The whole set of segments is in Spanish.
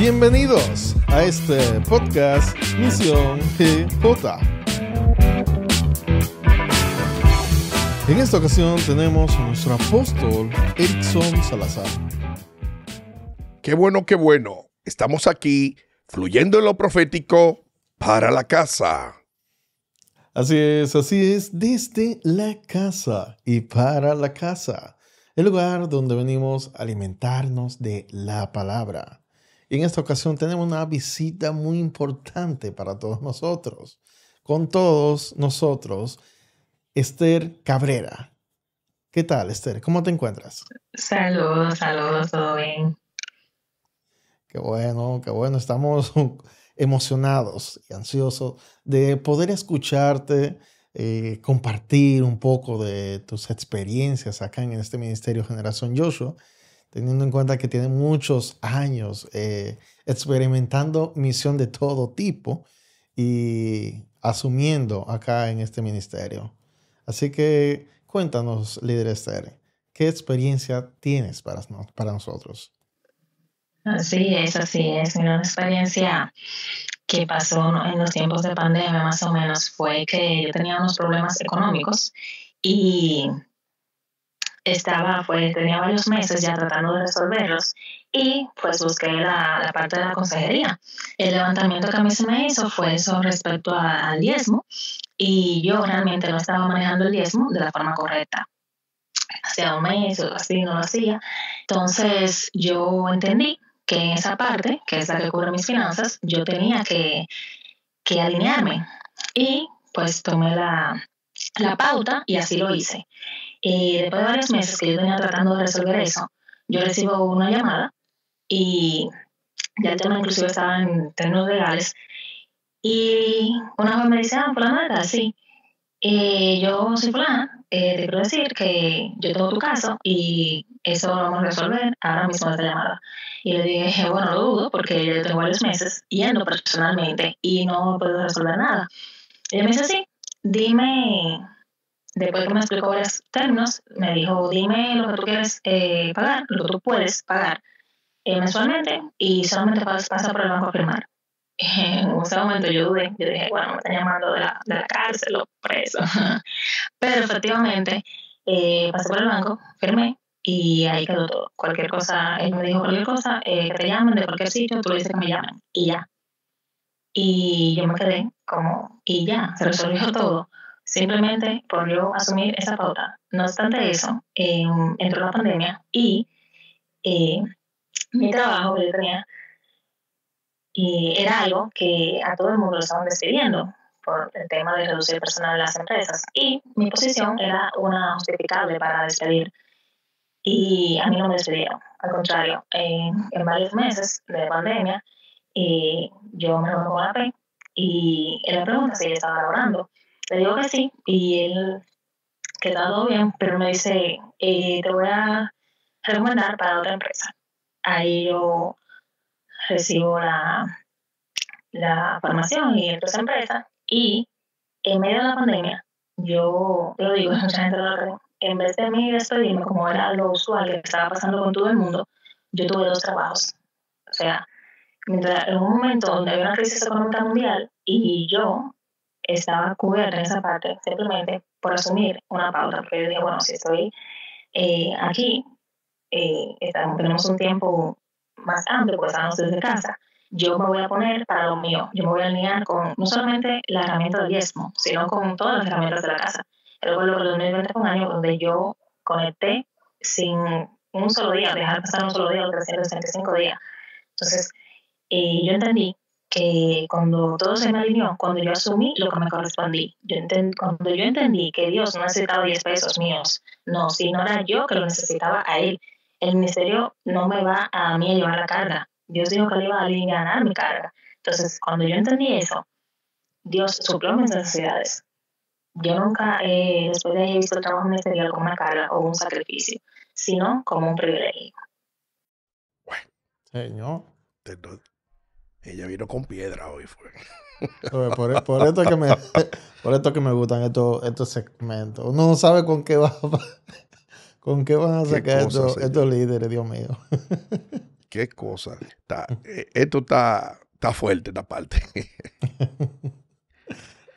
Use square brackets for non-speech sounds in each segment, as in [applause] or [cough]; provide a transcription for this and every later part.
Bienvenidos a este podcast Misión GJ. En esta ocasión tenemos a nuestro apóstol Erickson Salazar. Qué bueno, qué bueno. Estamos aquí fluyendo en lo profético para la casa. Así es, así es, desde la casa y para la casa, el lugar donde venimos a alimentarnos de la palabra. Y en esta ocasión tenemos una visita muy importante para todos nosotros. Con todos nosotros, Esther Cabrera. ¿Qué tal, Esther? ¿Cómo te encuentras? Saludos, saludos, todo bien. Qué bueno, qué bueno. Estamos [laughs] emocionados y ansiosos de poder escucharte, eh, compartir un poco de tus experiencias acá en este Ministerio Generación Joshua teniendo en cuenta que tiene muchos años eh, experimentando misión de todo tipo y asumiendo acá en este ministerio. Así que cuéntanos, líder Esther, ¿qué experiencia tienes para, para nosotros? Así es, así es. Una experiencia que pasó en los tiempos de pandemia más o menos fue que yo tenía unos problemas económicos y estaba, pues, tenía varios meses ya tratando de resolverlos y pues busqué la, parte de la consejería. El levantamiento que a mí se me hizo fue eso respecto al diezmo y yo realmente no estaba manejando el diezmo de la forma correcta. Hacía un mes o así, no lo hacía. Entonces yo entendí que en esa parte, que es la que cubre mis finanzas, yo tenía que, que alinearme y pues tomé la, la pauta y así lo hice. Y después de varios meses que yo venía tratando de resolver eso, yo recibo una llamada y ya el tema inclusive estaba en términos legales. Y una vez me dice, ah, por la sí. Eh, yo soy plan eh, te quiero decir que yo tengo tu caso y eso lo vamos a resolver ahora mismo esta llamada. Y le dije, bueno, lo dudo porque yo tengo varios meses yendo personalmente y no puedo resolver nada. Y ella me dice, sí, dime después que me explicó los términos, me dijo, dime lo que tú quieres eh, pagar, lo que tú puedes pagar eh, mensualmente y solamente a pasa por el banco a firmar. [laughs] En ese momento yo dudé, yo dije, bueno, me están llamando de la, de la cárcel o preso. [laughs] Pero efectivamente eh, pasé por el banco, firmé y ahí quedó todo. Cualquier cosa, él me dijo cualquier cosa, que te llamen de cualquier sitio, tú le dices que me llamen y ya. Y yo me quedé como, y ya, se resolvió [laughs] todo simplemente por yo asumir esa pauta. No obstante eso, entró la pandemia y eh, mi trabajo que yo tenía eh, era algo que a todo el mundo lo estaban despidiendo por el tema de reducir el personal de las empresas. Y mi posición era una justificable para despedir. Y a mí no me despidieron. Al contrario, en, varios meses de pandemia, eh, yo me lo con la e y era la pregunta si estaba laborando. Le digo que sí y él que bien, pero me dice, eh, te voy a recomendar para otra empresa. Ahí yo recibo la, la formación y entro a esa empresa y en medio de la pandemia, yo lo digo, [laughs] mucha gente lo en vez de mí despedirme como era lo usual que estaba pasando con todo el mundo, yo tuve dos trabajos. O sea, en un momento donde había una crisis económica mundial y yo estaba cubierta en esa parte simplemente por asumir una pauta, porque yo dije, bueno, si estoy eh, aquí, eh, tenemos un tiempo más amplio, pues estamos desde casa. Yo me voy a poner para lo mío, yo me voy a alinear con no solamente la herramienta de diezmo, sino con todas las herramientas de la casa. Pero que el 2020 fue un año donde yo conecté sin un solo día, dejar pasar un solo día los 365 días. Entonces, eh, yo entendí que cuando todo se me alineó, cuando yo asumí lo que me correspondí, yo cuando yo entendí que Dios no necesitaba 10 pesos míos, no, sino era yo que lo necesitaba a Él. El ministerio no me va a mí a llevar la carga. Dios dijo que le iba a ganar mi carga. Entonces, cuando yo entendí eso, Dios supló mis necesidades. Yo nunca, después de haber visto el trabajo ministerial como una carga o un sacrificio, sino como un privilegio. Bueno, Señor, te, ella vino con piedra hoy, fue. E-, por, esto que me, [laughs] por esto que me gustan estos, estos segmentos. Uno no sabe con qué va, [laughs] con qué van a sacar estos, líderes, Dios mío. [laughs] Qué cosa. Está, eh, esto está, está fuerte, esta parte. Eh,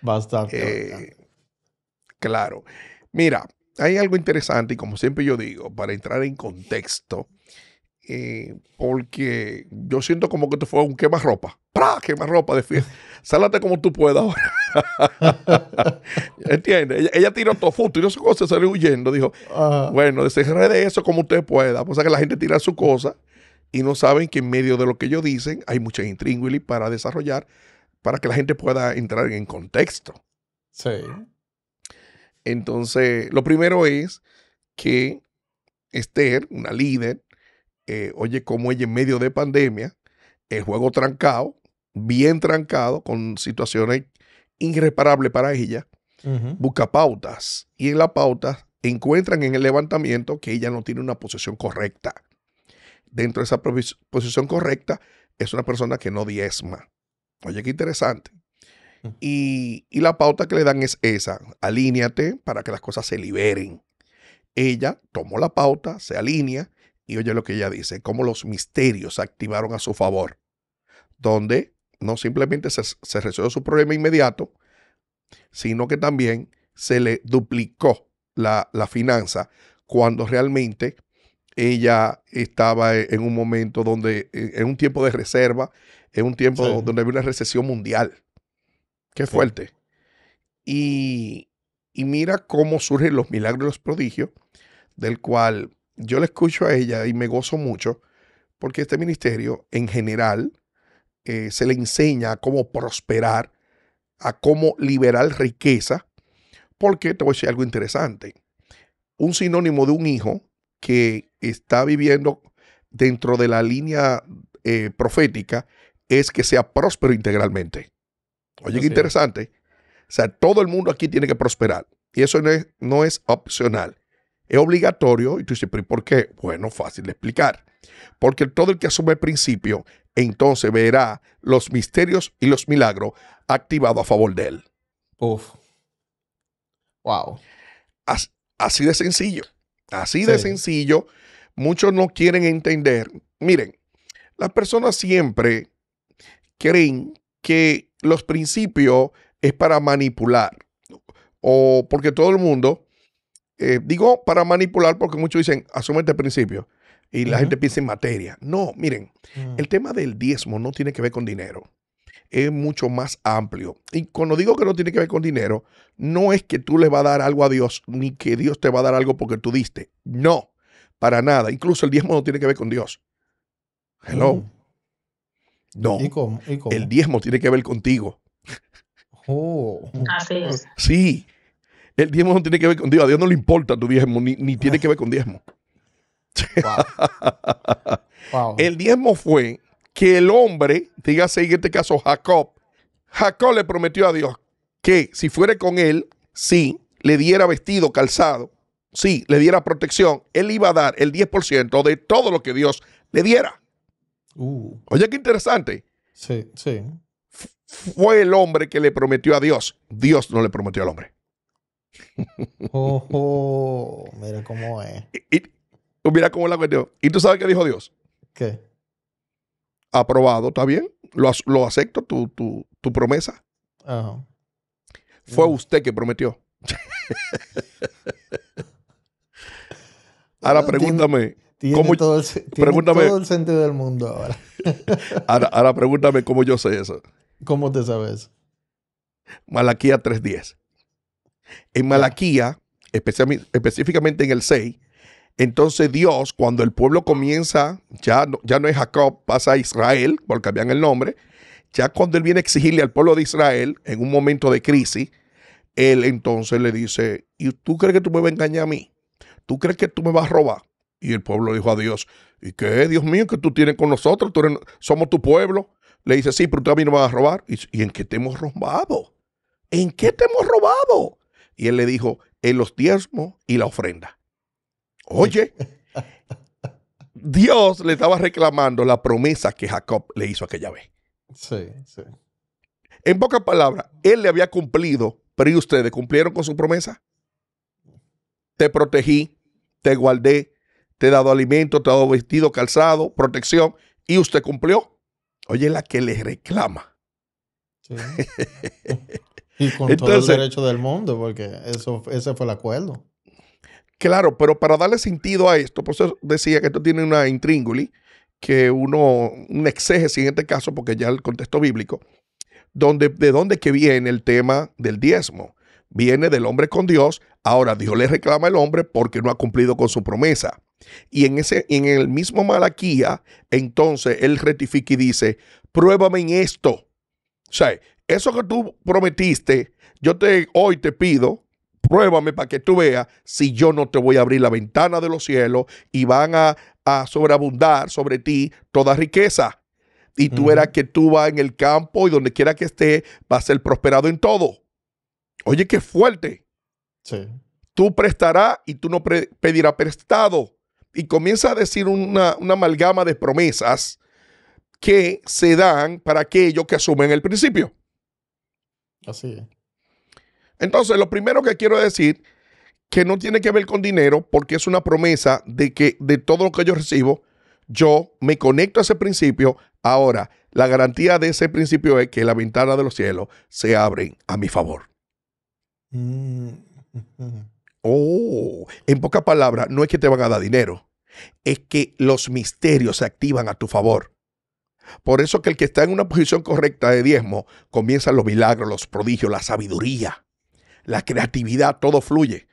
bastante. claro. Mira, hay algo interesante y como siempre yo digo, para entrar en contexto, eh, porque yo siento como que esto fue un quema ropa, ¡Pra! quema ropa, [laughs] Sálate como tú puedas ahora. [laughs] ¿Entiendes? Ella, tiró todo fútbol y su cosa, salió huyendo. Dijo, bueno, deshazte de eso como usted pueda. Pues, o sea que la gente tira su cosa y no saben que en medio de lo que ellos dicen hay mucha intríngulis para desarrollar, para que la gente pueda entrar en contexto. Sí. Entonces, lo primero es que Esther, una líder, eh, oye, como ella en medio de pandemia, el juego trancado, bien trancado, con situaciones irreparables para ella, busca pautas y en la pauta encuentran en el levantamiento que ella no tiene una posición correcta. Dentro de esa posición correcta es una persona que no diezma. Oye, qué interesante. Mm. y, y, la pauta que le dan es esa, alíñate para que las cosas se liberen. Ella tomó la pauta, se alinea y oye lo que ella dice, cómo los misterios se activaron a su favor, donde no simplemente se, resolvió su problema inmediato, sino que también se le duplicó la, finanza cuando realmente ella estaba e, en un momento donde, e, en un tiempo de reserva, en un tiempo donde había una recesión mundial. Qué fuerte. Y, y, mira cómo surgen los milagros y los prodigios, del cual yo le escucho a ella y me gozo mucho porque este ministerio en general eh, se le enseña a cómo prosperar, a cómo liberar riqueza, porque te voy a decir algo interesante. Un sinónimo de un hijo que está viviendo dentro de la línea eh, profética es que sea próspero integralmente. Oye, qué interesante. O sea, todo el mundo aquí tiene que prosperar. Y eso no no es opcional es obligatorio. Y tú dices, por qué? Bueno, fácil de explicar. Porque todo el que asume el principio, entonces verá los misterios y los milagros activados a favor de él. Uf. Wow. Así, de sencillo. Así de sencillo. Muchos no quieren entender. Miren, las personas siempre creen que los principios es para manipular. O porque todo el mundo eh, digo para manipular porque muchos dicen, asume este principio y la gente piensa en materia. No, miren, mm. el tema del diezmo no tiene que ver con dinero. Es mucho más amplio. Y cuando digo que no tiene que ver con dinero, no es que tú le vas a dar algo a Dios, ni que Dios te va a dar algo porque tú diste. No, para nada. Incluso el diezmo no tiene que ver con Dios. Hello. Mm. No. El diezmo tiene que ver contigo. Oh. Así es. Sí el diezmo no tiene que ver con Dios. A Dios no le importa tu diezmo, ni, tiene que ver con diezmo. [laughs] El diezmo fue que el hombre, dígase en este caso Jacob, Jacob le prometió a Dios que si fuera con él, si le diera vestido, calzado, si le diera protección, él iba a dar el 10% de todo lo que Dios le diera. Uh. Oye, qué interesante. Sí, sí. fue el hombre que le prometió a Dios. Dios no le prometió al hombre. [laughs] Oh, oh, mira cómo es. Y, mira cómo la cuestión. ¿Y tú sabes qué dijo Dios? ¿Qué? Aprobado, ¿está bien? Lo, acepto, tu, promesa. Fue usted que prometió. [laughs] ahora pregúntame. Tiene, cómo, todo, el, todo el sentido del mundo [laughs] ahora. ahora. pregúntame cómo yo sé eso. ¿Cómo te sabes? Malaquía 3.10. En Malaquía, específicamente en el 6, entonces Dios, cuando el pueblo comienza, ya no, ya no es Jacob, pasa a Israel, porque cambian el nombre, ya cuando él viene a exigirle al pueblo de Israel, en un momento de crisis, él entonces le dice, ¿y tú crees que tú me vas a engañar a mí? ¿Tú crees que tú me vas a robar? Y el pueblo dijo a Dios, ¿y qué, Dios mío, que tú tienes con nosotros? somos tu pueblo. Le dice, sí, pero tú a mí no me vas a robar. ¿Y en qué te hemos robado? ¿En qué te hemos robado? Y él le dijo, en los diezmos y la ofrenda. Oye, Dios le estaba reclamando la promesa que Jacob le hizo aquella vez. Sí, sí. En pocas palabras, él le había cumplido, pero ¿y ustedes cumplieron con su promesa? Te protegí, te guardé, te he dado alimento, te he dado vestido, calzado, protección, y usted cumplió. Oye, la que le reclama. Sí. [laughs] Y con todo el derecho del mundo, porque eso, ese fue el acuerdo. Claro, pero para darle sentido a esto, por eso decía que esto tiene una intrínguli, que uno, un exégesis en este caso, porque ya el contexto bíblico, donde, de dónde que viene el tema del diezmo. Viene del hombre con Dios, ahora Dios le reclama al hombre porque no ha cumplido con su promesa. Y en, ese, en el mismo Malaquía, entonces él rectifica y dice, pruébame en esto. O sea, eso que tú prometiste, yo te hoy te pido, pruébame para que tú veas si yo no te voy a abrir la ventana de los cielos y van a, sobreabundar sobre ti toda riqueza. Y tú verás que tú vas en el campo y donde quiera que esté vas a ser prosperado en todo. Oye, qué fuerte. Sí. Tú prestarás y tú no pedirá pedirás prestado. Y comienza a decir una amalgama de promesas que se dan para aquellos que asumen el principio. Así es. Entonces, lo primero que quiero decir, que no tiene que ver con dinero, porque es una promesa de que de todo lo que yo recibo, yo me conecto a ese principio. Ahora, la garantía de ese principio es que la ventana de los cielos se abren a mi favor. Mm. Oh, en pocas palabras, no es que te van a dar dinero, es que los misterios se activan a tu favor. Por eso que el que está en una posición correcta de diezmo, comienzan los milagros, los prodigios, la sabiduría, la creatividad, todo fluye.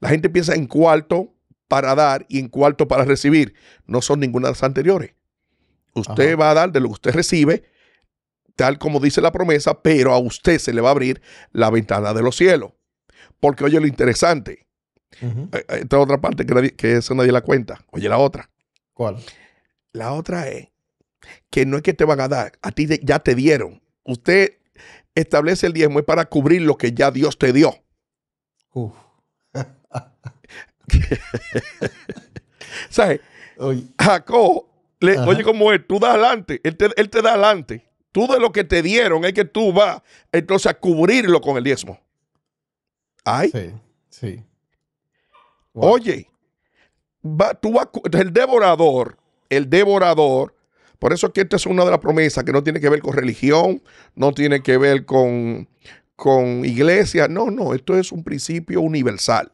La gente piensa en cuarto para dar y en cuarto para recibir. No son ninguna de las anteriores. Usted va a dar de lo que usted recibe, tal como dice la promesa, pero a usted se le va a abrir la ventana de los cielos. Porque oye lo interesante. Eh, eh, esta otra parte que, que eso nadie la cuenta. Oye la otra. ¿Cuál? La otra es que no es que te van a dar, a ti ya te dieron. Usted establece el diezmo es para cubrir lo que ya Dios te dio. [laughs] ¿Sabes? Jacob, oye como es, tú das adelante, él te, da adelante. Tú de lo que te dieron es que tú vas entonces a cubrirlo con el diezmo. ¿Ay? Sí, sí. Oye, va, tú vas, el devorador, el devorador por eso es que esta es una de las promesas que no tiene que ver con religión, no tiene que ver con, con iglesia. No, no, esto es un principio universal.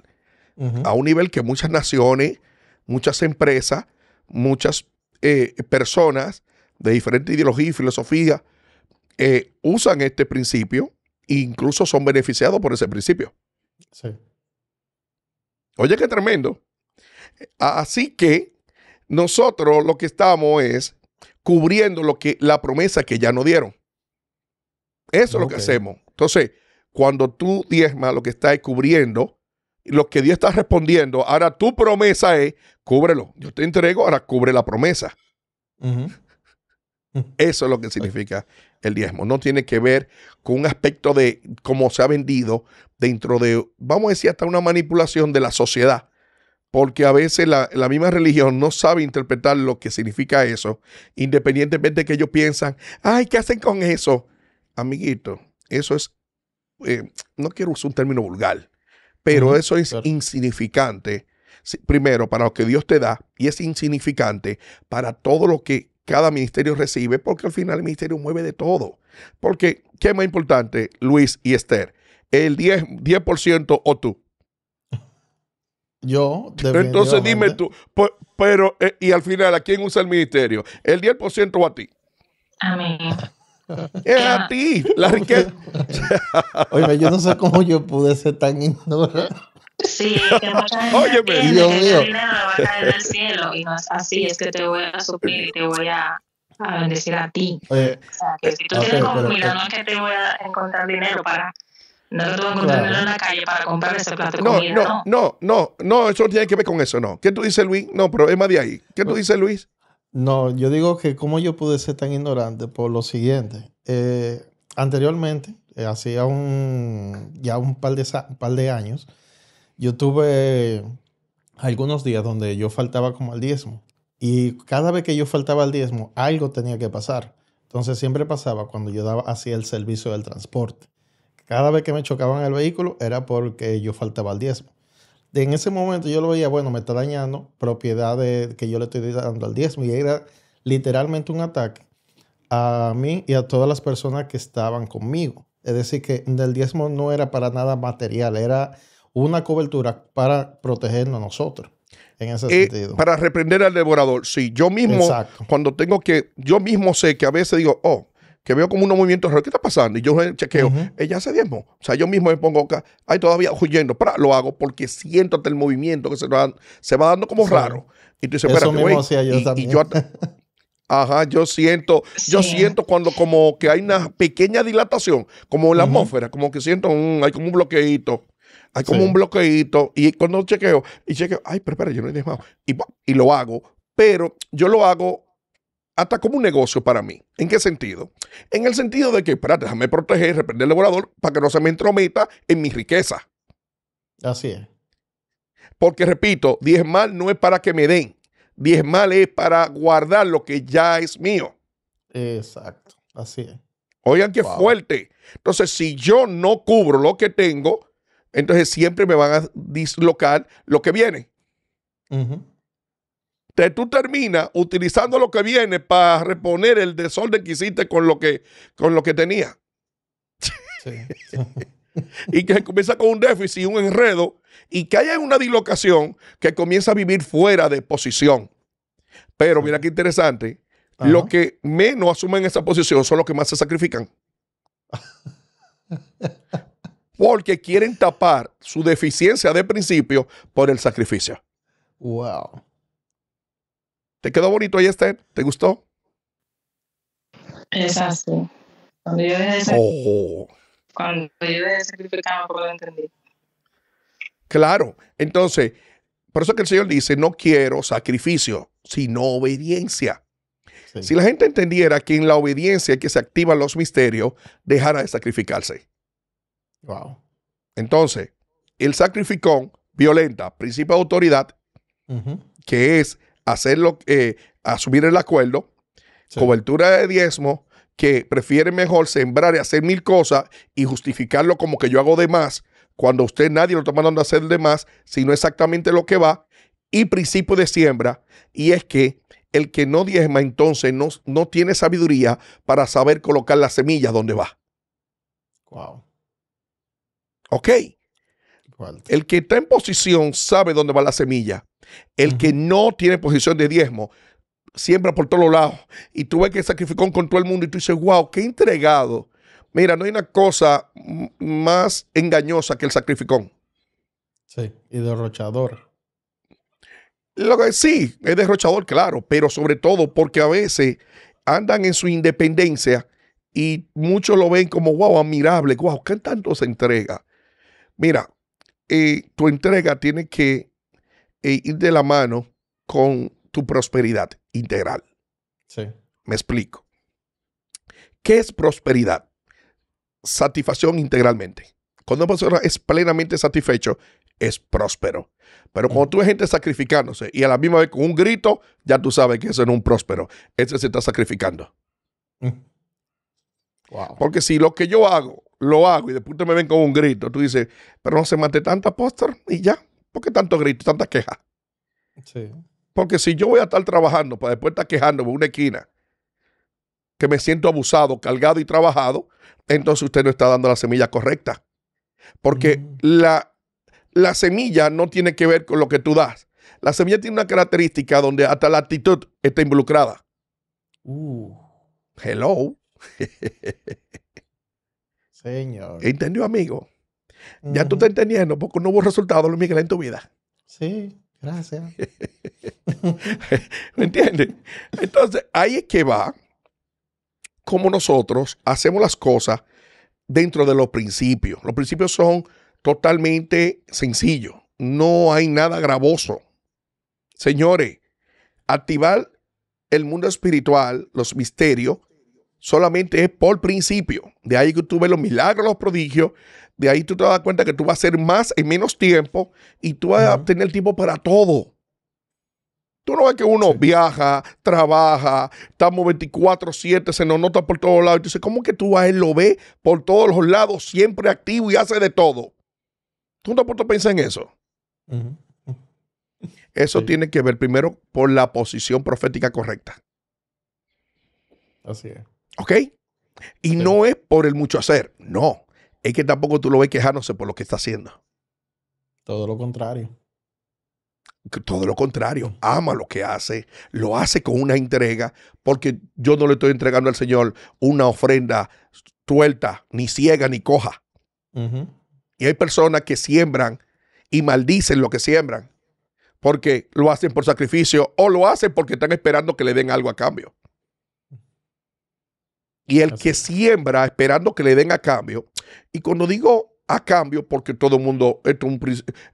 A un nivel que muchas naciones, muchas empresas, muchas eh, personas de diferentes ideologías y filosofías eh, usan este principio e incluso son beneficiados por ese principio. Sí. Oye, qué tremendo. Así que nosotros lo que estamos es cubriendo lo que, la promesa que ya no dieron. Eso es lo que hacemos. Entonces, cuando tú diezmas lo que estás cubriendo, lo que Dios está respondiendo, ahora tu promesa es, cúbrelo. Yo te entrego, ahora cubre la promesa. Eso es lo que significa el diezmo. No tiene que ver con un aspecto de cómo se ha vendido dentro de, vamos a decir, hasta una manipulación de la sociedad porque a veces la, misma religión no sabe interpretar lo que significa eso, independientemente de que ellos piensan, ay, ¿qué hacen con eso? Amiguito, eso es, eh, no quiero usar un término vulgar, pero eso es insignificante, primero, para lo que Dios te da, y es insignificante para todo lo que cada ministerio recibe, porque al final el ministerio mueve de todo. Porque, ¿qué es más importante, Luis y Esther? ¿El 10%, 10 o tú? Yo. Entonces dime tú, pero, eh, y al final, ¿a quién usa el ministerio? ¿El 10% o a ti? Amén. mí. [laughs] Es a ah. ti, la riqueza. [laughs] Oye, yo no sé cómo yo pude ser tan ignorante. Sí, [laughs] que muchas Dios va a caer del cielo y no es así, es que te voy a suplir y te voy a, bendecir a ti. o sea, que si tú tienes como mira, no es que te voy a encontrar dinero para no para comprar no, No, no, no, no, eso no tiene que ver con eso, no. ¿Qué tú dices, Luis? No, pero es más de ahí. ¿Qué tú pues, dices, Luis? No, yo digo que cómo yo pude ser tan ignorante por lo siguiente. Eh, anteriormente, eh, hacía un, ya un par, de, par de años, yo tuve algunos días donde yo faltaba como al diezmo. Y cada vez que yo faltaba al diezmo, algo tenía que pasar. Entonces siempre pasaba cuando yo daba, hacía el servicio del transporte. Cada vez que me chocaban el vehículo era porque yo faltaba al diezmo. En ese momento yo lo veía, bueno, me está dañando propiedades que yo le estoy dando al diezmo y era literalmente un ataque a mí y a todas las personas que estaban conmigo. Es decir, que el diezmo no era para nada material, era una cobertura para protegernos nosotros. En ese eh, sentido. Para reprender al devorador, sí. Yo mismo, cuando tengo que, yo mismo sé que a veces digo, oh, que veo como unos movimientos raros. ¿Qué está pasando? Y yo chequeo. Ella se diezmó. O sea, yo mismo me pongo acá. Ay, todavía huyendo. Para, lo hago porque siento hasta el movimiento que se, va, se va dando como raro. Y tú dices, espera, yo y, yo, [laughs] Ajá, yo siento, yo siento cuando como que hay una pequeña dilatación, como en la atmósfera, como que siento, un, hay como un bloqueito. Hay como un bloqueito y cuando chequeo y chequeo, ay, pero espera, yo no he diezmado. Y, y lo hago, pero yo lo hago hasta como un negocio para mí. ¿En qué sentido? En el sentido de que, espérate, déjame proteger, reprender el devorador para que no se me entrometa en mi riqueza. Así es. Porque repito, mal no es para que me den, diezmal es para guardar lo que ya es mío. Exacto, así es. Oigan qué fuerte. Entonces, si yo no cubro lo que tengo, entonces siempre me van a dislocar lo que viene. Ajá. Entonces tú terminas utilizando lo que viene para reponer el desorden que hiciste con lo que, con lo que tenía [laughs] y que comienza con un déficit, un enredo, y que haya una dislocación que comienza a vivir fuera de posición. Pero mira qué interesante, lo los que menos asumen esa posición son los que más se sacrifican. [laughs] Porque quieren tapar su deficiencia de principio por el sacrificio. Wow. ¿Te quedó bonito ahí, Esther? ¿Te gustó? Exacto. Cuando yo de oh. cuando yo de sacrificar, no puedo entendí. Claro. Entonces, por eso que el Señor dice, no quiero sacrificio, sino obediencia. Si la gente entendiera que en la obediencia que se activan los misterios, dejara de sacrificarse. Wow. Entonces, el sacrificón violenta principio de autoridad, que es hacerlo, eh, asumir el acuerdo, cobertura de diezmo, que prefiere mejor sembrar y hacer mil cosas y justificarlo como que yo hago de más, cuando usted nadie lo está mandando a hacer de más, sino exactamente lo que va, y principio de siembra, y es que el que no diezma entonces no, no tiene sabiduría para saber colocar la semilla donde va. Wow. Ok. El que está en posición sabe dónde va la semilla. El que no tiene posición de diezmo siembra por todos lados. Y tú ves que sacrificó con todo el mundo y tú dices, wow, qué entregado. Mira, no hay una cosa más engañosa que el sacrificón. Sí, y derrochador. Lo que, sí, es derrochador, claro, pero sobre todo porque a veces andan en su independencia y muchos lo ven como, wow, admirable, wow, ¿qué tanto se entrega? Mira, eh, tu entrega tiene que e ir de la mano con tu prosperidad integral. Sí. Me explico. ¿Qué es prosperidad? Satisfacción integralmente. Cuando una persona es plenamente satisfecho, es próspero. Pero cuando mm. tú ves gente sacrificándose y a la misma vez con un grito, ya tú sabes que ese no es un próspero. Ese se está sacrificando. Mm. Wow. Porque si lo que yo hago, lo hago y después te me ven con un grito, tú dices, pero no se mate tanta apóstol, y ya. ¿Por qué tanto grito, tanta queja? Sí. Porque si yo voy a estar trabajando para después estar quejándome en una esquina, que me siento abusado, cargado y trabajado, entonces usted no está dando la semilla correcta. Porque mm. la, la semilla no tiene que ver con lo que tú das. La semilla tiene una característica donde hasta la actitud está involucrada. Uh. Hello. [laughs] Señor. ¿Entendió, amigo? Ya tú estás entendiendo, porque no hubo resultado, Luis Miguel, en tu vida. Sí, gracias. [laughs] ¿Me entiendes? Entonces, ahí es que va como nosotros hacemos las cosas dentro de los principios. Los principios son totalmente sencillos. No hay nada gravoso. Señores, activar el mundo espiritual, los misterios, solamente es por principio. De ahí que tú ves los milagros, los prodigios, de ahí tú te das cuenta que tú vas a hacer más en menos tiempo y tú vas a tener tiempo para todo. Tú no ves que uno viaja, trabaja, estamos 24-7, se nos nota por todos lados. Entonces, ¿cómo que tú a él lo ves por todos los lados, siempre activo y hace de todo? ¿Tú no te pensar en eso? Eso tiene que ver primero por la posición profética correcta. Así es. ¿Ok? Y no es por el mucho hacer, no. Es que tampoco tú lo ves quejándose por lo que está haciendo. Todo lo contrario. Todo lo contrario, ama lo que hace, lo hace con una entrega, porque yo no le estoy entregando al Señor una ofrenda tuelta, ni ciega, ni coja. Y hay personas que siembran y maldicen lo que siembran, porque lo hacen por sacrificio o lo hacen porque están esperando que le den algo a cambio. Y el que siembra esperando que le den a cambio, y cuando digo a cambio, porque todo el mundo,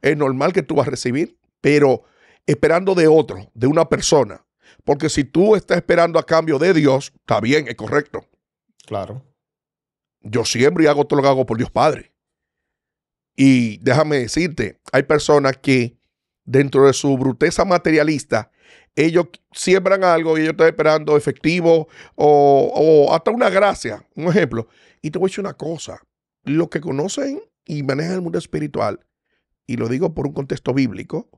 es normal que tú vas a recibir, pero esperando de otro, de una persona. Porque si tú estás esperando a cambio de Dios, está bien, es correcto. Claro. Yo siembro y hago todo lo que hago por Dios Padre. Y déjame decirte, hay personas que dentro de su bruteza materialista ellos siembran algo y ellos están esperando efectivo o, hasta una gracia, un ejemplo. Y te voy a decir una cosa, los que conocen y manejan el mundo espiritual, y lo digo por un contexto bíblico,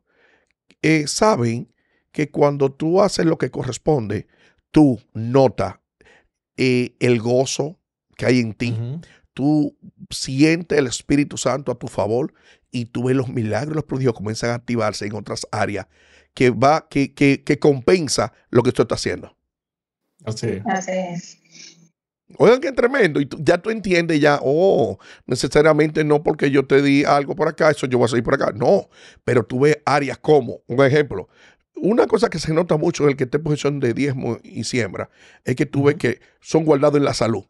eh, saben que cuando tú haces lo que corresponde, tú notas eh, el gozo que hay en ti, tú sientes el Espíritu Santo a tu favor y tú ves los milagros, los prodigios comienzan a activarse en otras áreas que va, que, que, que compensa lo que usted está haciendo. Así es. Oigan, qué tremendo. Y ya tú entiendes ya, oh, necesariamente no porque yo te di algo por acá, eso yo voy a salir por acá. No, pero tú ves áreas como, un ejemplo, una cosa que se nota mucho en el que esté en posición de diezmo y siembra es que tú ves que son guardados en la salud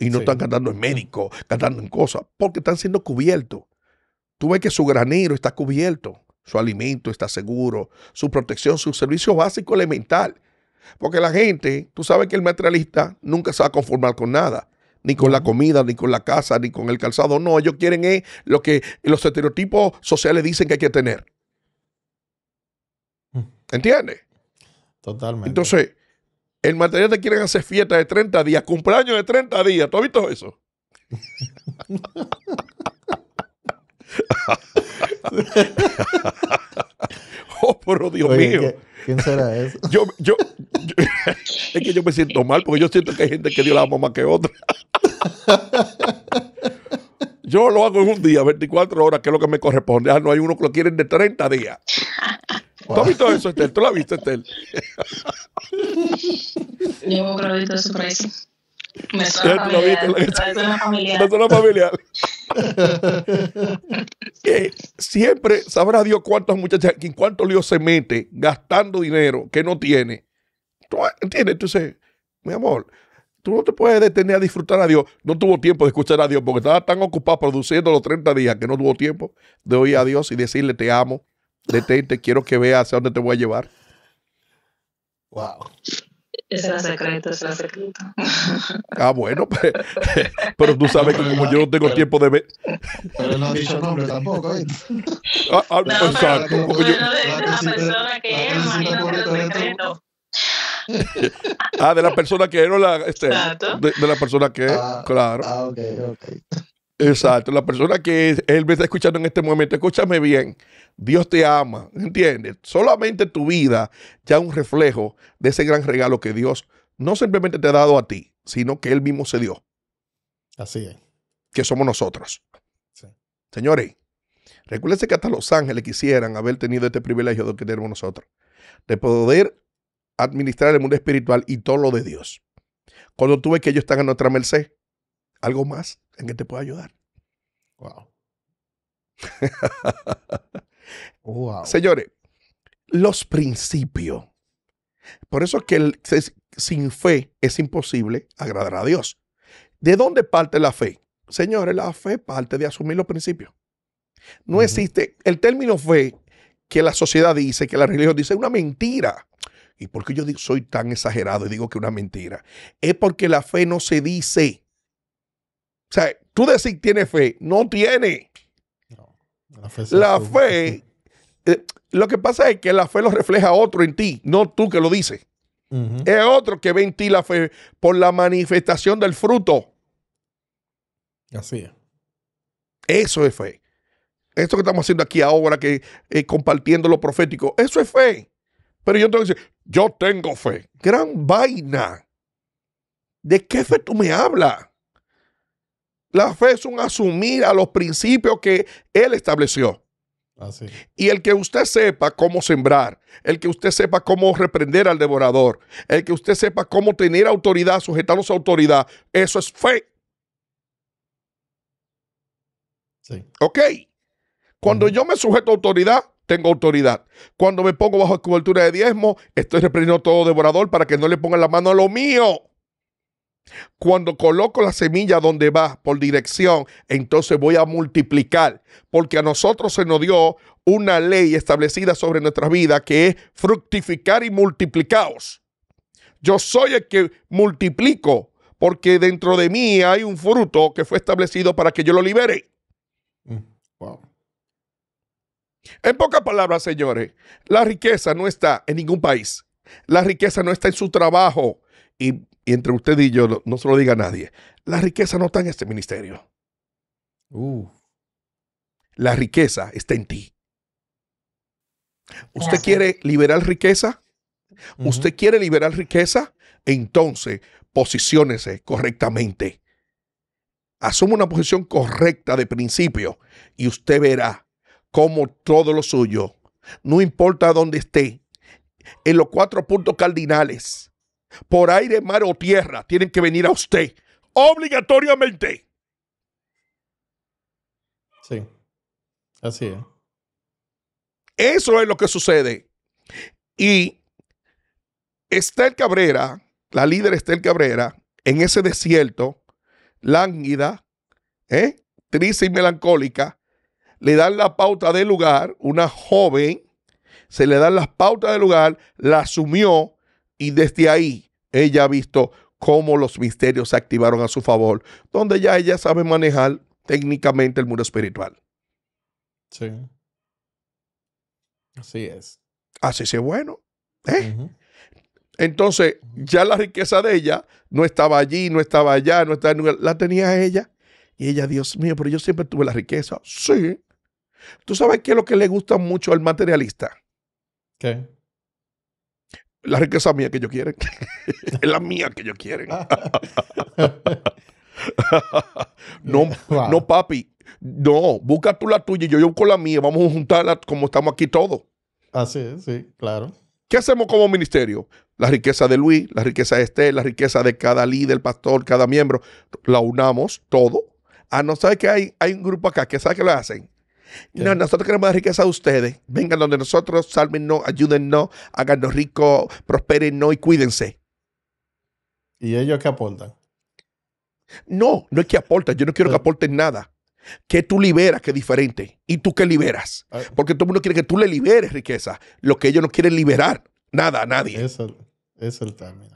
y no están cantando en médico, cantando en cosas, porque están siendo cubiertos. Tú ves que su granero está cubierto. Su alimento está seguro, su protección, su servicio básico elemental. Porque la gente, tú sabes que el materialista nunca se va a conformar con nada, ni con la comida, ni con la casa, ni con el calzado. No, ellos quieren es lo que los estereotipos sociales dicen que hay que tener. Hmm. ¿Entiendes? Totalmente. Entonces, el materialista quiere hacer fiesta de 30 días, cumpleaños de 30 días. ¿Tú has visto eso? [laughs] [laughs] oh, por Dios mío. ¿Quién será eso? [laughs] yo, yo, [laughs] es que yo me siento mal porque yo siento que hay gente que Dios la ama más que otra. Yo lo hago en un día, 24 horas, que es lo que me corresponde. Ah, no, hay uno que lo quieren de 30 días. ¿Tú has visto eso, Estel? ¿Tú lo has visto, Estel? Yo creo siempre sabrá Dios cuántas muchachas, en cuántos líos se mete gastando dinero que no tiene. ¿Tú Entonces, mi amor, tú no te puedes detener a disfrutar a Dios. No tuvo tiempo de escuchar a Dios porque estaba tan ocupado produciendo los 30 días que no tuvo tiempo de oír a Dios y decirle te amo, detente, quiero que veas hacia dónde te voy a llevar. Wow. Es el secreto, es la secreto. Ah, bueno, pues, [laughs] pero, tú sabes que como yo no tengo tiempo de ver. Pero no has dicho nombre tampoco, ¿eh? Ah, ah, no, pues, exacto. Pero, la persona que es, imagínate el secreto. ah, de la persona que era la, este, de, la persona que, es, ah, claro. Ah, ok, ok. Exacto, la persona que él me está escuchando en este momento, escúchame bien, Dios te ama, ¿entiendes? Solamente tu vida ya un reflejo de ese gran regalo que Dios no simplemente te ha dado a ti, sino que Él mismo se dio. Así es. Que somos nosotros. Señores, recuérdense que hasta los ángeles quisieran haber tenido este privilegio de que tenemos nosotros, de poder administrar el mundo espiritual y todo lo de Dios. Cuando tú ves que ellos están a nuestra merced, algo más en que te pueda ayudar. Wow. wow. [laughs] Señores, los principios. Por eso que sin fe es imposible agradar a Dios. ¿De dónde parte la fe? Señores, la fe parte de asumir los principios. No existe el término fe que la sociedad dice, que la religión dice, es una mentira. ¿Y por qué yo soy tan exagerado y digo que una mentira? Es porque la fe no se dice. O sea, tú decir tiene fe, no tiene. la fe, la fe eh, lo que pasa es que la fe lo refleja otro en ti, no tú que lo dices. Es otro que ve en ti la fe por la manifestación del fruto. Así es. Eso es fe. Esto que estamos haciendo aquí ahora, que eh, compartiendo lo profético, eso es fe. Pero yo tengo que decir, yo tengo fe. Gran vaina. ¿De qué fe tú me hablas? La fe es un asumir a los principios que Él estableció. Y el que usted sepa cómo sembrar, el que usted sepa cómo reprender al devorador, el que usted sepa cómo tener autoridad, sujetarnos a autoridad, eso es fe. Sí. ¿Ok? Cuando yo me sujeto a autoridad, tengo autoridad. Cuando me pongo bajo cobertura de diezmo, estoy reprendiendo todo devorador para que no le pongan la mano a lo mío. Cuando coloco la semilla donde va por dirección, entonces voy a multiplicar, porque a nosotros se nos dio una ley establecida sobre nuestra vida que es fructificar y multiplicaos. Yo soy el que multiplico, porque dentro de mí hay un fruto que fue establecido para que yo lo libere. Mm, en pocas palabras, señores, la riqueza no está en ningún país. La riqueza no está en su trabajo. Y y entre usted y yo, no, se lo diga a nadie, la riqueza no está en este ministerio. La riqueza está en ti. ¿Usted quiere liberar riqueza? ¿Usted quiere liberar riqueza? Entonces, posiciónese correctamente. Asuma una posición correcta de principio y usted verá cómo todo lo suyo, no importa dónde esté, en los cuatro puntos cardinales, por aire, mar o tierra, tienen que venir a usted, obligatoriamente. Sí, así es. Eso es lo que sucede. Y Estel Cabrera, la líder Estel Cabrera, en ese desierto, lánguida, ¿eh? triste y melancólica, le dan la pauta del lugar, una joven, se le dan las pautas del lugar, la asumió y desde ahí ella ha visto cómo los misterios se activaron a su favor, donde ya ella sabe manejar técnicamente el mundo espiritual. Sí. Así es. Así es bueno. ¿eh? Entonces, ya la riqueza de ella no estaba allí, no estaba allá, no estaba en La tenía ella. Y ella, Dios mío, pero yo siempre tuve la riqueza. Sí. ¿Tú sabes qué es lo que le gusta mucho al materialista? ¿Qué? la riqueza mía que ellos quieren. [laughs] es la mía que ellos quieren. [laughs] no, no, papi. No, busca tú la tuya y yo, yo con la mía. Vamos a juntarla como estamos aquí todos. Así es, sí, claro. ¿Qué hacemos como ministerio? La riqueza de Luis, la riqueza de Esther, la riqueza de cada líder, pastor, cada miembro. La unamos todo. Ah, no sabes que hay, hay un grupo acá que sabe que lo hacen. No, nosotros queremos dar riqueza a ustedes. Vengan donde nosotros, sálvennos, ayúdennos, háganos ricos, prospérennos y cuídense. ¿Y ellos qué aportan? No, no es que aporten, Yo no quiero que aporten nada. Que tú liberas, que es diferente. ¿Y tú qué liberas? Ah. Porque todo el mundo quiere que tú le liberes riqueza. Lo que ellos no quieren liberar, nada a nadie. Eso, es el término.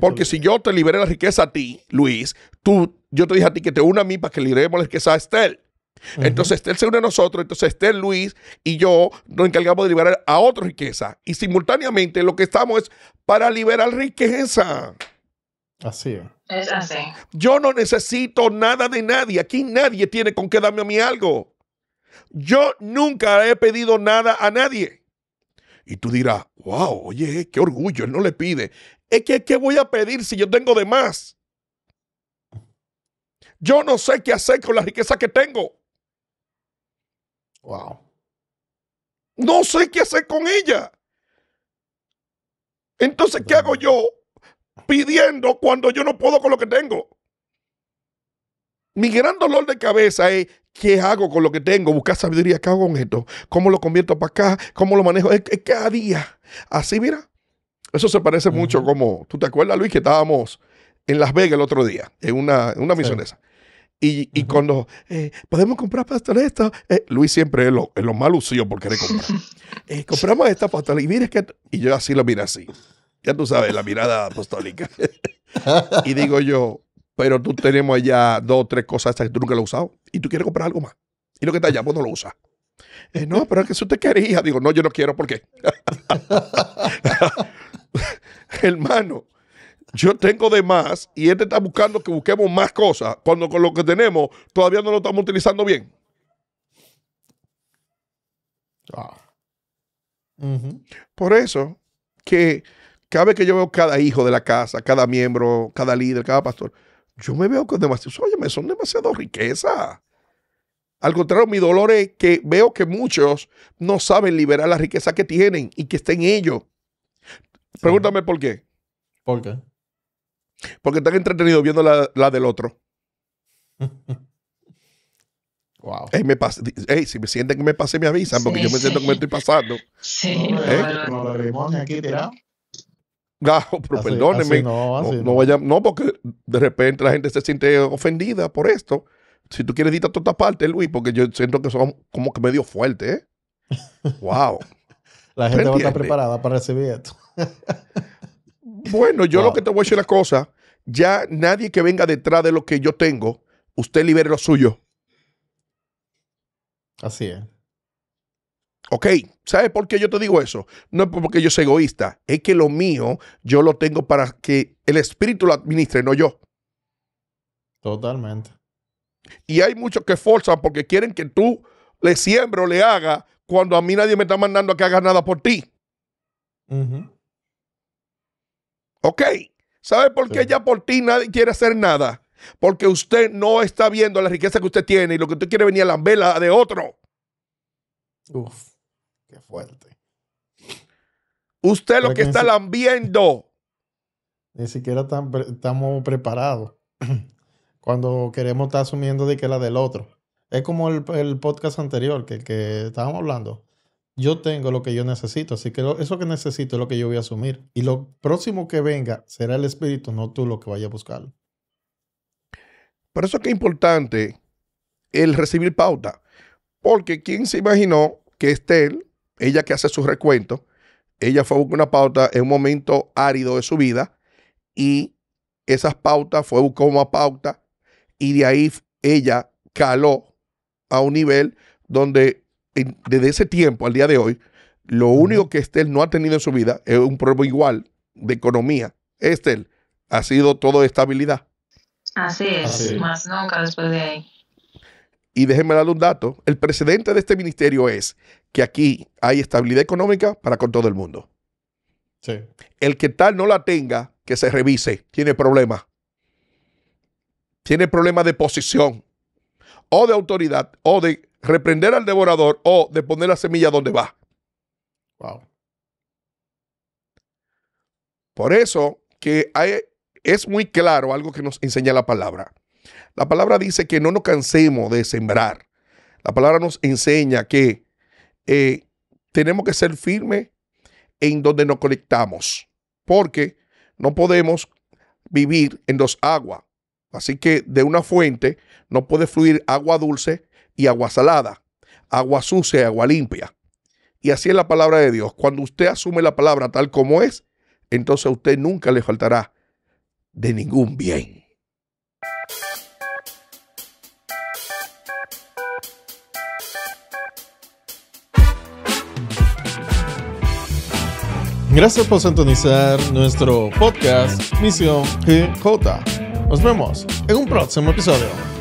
Porque si yo te liberé la riqueza a ti, Luis, tú, yo te dije a ti que te una a mí para que liberemos la riqueza a Estel. Entonces Estel se une a nosotros, entonces Estel, Luis y yo nos encargamos de liberar a otra riqueza. Y simultáneamente lo que estamos es para liberar riqueza. Así es. Es así. Yo no necesito nada de nadie. Aquí nadie tiene con qué darme a mí algo. Yo nunca he pedido nada a nadie. Y tú dirás, wow, oye, qué orgullo, él no le pide. Es que, ¿qué voy a pedir si yo tengo de más? Yo no sé qué hacer con la riqueza que tengo. Wow. No sé qué hacer con ella. Entonces, ¿qué hago yo pidiendo cuando yo no puedo con lo que tengo? Mi gran dolor de cabeza es ¿Qué hago con lo que tengo? Buscar sabiduría. ¿Qué hago con esto? ¿Cómo lo convierto para acá? ¿Cómo lo manejo? Es, cada día. Así, mira. Eso se parece mucho como. ¿Tú te acuerdas, Luis, que estábamos en Las Vegas el otro día? En una, misión esa. Y, cuando eh, podemos comprar pastel eh, Luis siempre es lo, es lo más lucido por querer comprar. [laughs] Eh, compramos esta pasta y mires que. Y yo así lo mira así. Ya tú sabes, la mirada apostólica. [laughs] y digo yo, pero tú tenemos allá dos o tres cosas estas que tú nunca lo has usado y tú quieres comprar algo más. Y lo que está allá, pues no lo usas. no, pero es que si usted quería, digo, no, yo no quiero, ¿por qué? [laughs] Hermano, yo tengo de más y este está buscando que busquemos más cosas cuando con lo que tenemos todavía no lo estamos utilizando bien. Ah. Por eso que cada vez que yo veo cada hijo de la casa, cada miembro, cada líder, cada pastor, yo me veo con demasiado, Oye, son demasiado riqueza. Al contrario, mi dolor es que veo que muchos no saben liberar la riqueza que tienen y que está en ellos. Pregúntame por qué. ¿Por qué? Porque están entretenidos viendo la, del otro. [laughs] Wow. si me sienten que me pasé, me avisan, porque yo me siento que me estoy pasando. Sí. pero ¿Eh? aquí, [laughs] ah, perdónenme. no, no, no, no, porque de repente la gente se siente ofendida por esto. Si tú quieres editar toda parte, Luis, porque yo siento que son como que medio fuerte, ¿eh? [laughs] wow. La gente va a estar preparada para recibir esto. Bueno, yo lo que te voy a decir es la cosa, ya nadie que venga detrás de lo que yo tengo, usted libere lo suyo. Así es. Ok, ¿sabes por qué yo te digo eso? No es porque yo soy egoísta, es que lo mío yo lo tengo para que el espíritu lo administre, no yo. Totalmente. Y hay muchos que forzan porque quieren que tú le siembre o le haga cuando a mí nadie me está mandando a que haga nada por ti. Uh ¿Ok? ¿Sabe por qué ya por ti nadie quiere hacer nada? Porque usted no está viendo la riqueza que usted tiene y lo que usted quiere venir a la vela de otro. Uf, qué fuerte. Usted lo que, está lambiendo. [laughs] Ni siquiera estamos preparados [clears throat] cuando queremos estar asumiendo de que la del otro. Es como el, podcast anterior que, que estábamos hablando yo tengo lo que yo necesito, así que eso que necesito es lo que yo voy a asumir. Y lo próximo que venga será el Espíritu, no tú lo que vaya a buscar. Por eso es que es importante el recibir pauta, porque ¿quién se imaginó que Estel, ella que hace su recuento ella fue a buscar una pauta en un momento árido de su vida y esas pautas fue como una pauta y de ahí ella caló a un nivel donde desde ese tiempo al día de hoy, lo único que Estel no ha tenido en su vida es un problema igual de economía. Estel ha sido todo estabilidad. Así es, más nunca después de ahí. Y déjenme darle un dato. El precedente de este ministerio es que aquí hay estabilidad económica para con todo el mundo. El que tal no la tenga, que se revise, tiene problemas. Tiene problemas de posición o de autoridad o de reprender al devorador o de poner la semilla donde va. Wow. Por eso que es muy claro algo que nos enseña la palabra. La palabra dice que no nos cansemos de sembrar. La palabra nos enseña que eh, tenemos que ser firmes en donde nos conectamos, porque no podemos vivir en dos aguas. Así que de una fuente no puede fluir agua dulce y agua salada, agua sucia y agua limpia. Y así es la palabra de Dios. Cuando usted asume la palabra tal como es, entonces a usted nunca le faltará de ningún bien. Gracias por sintonizar nuestro podcast Misión GJ. Nos vemos en un próximo episodio.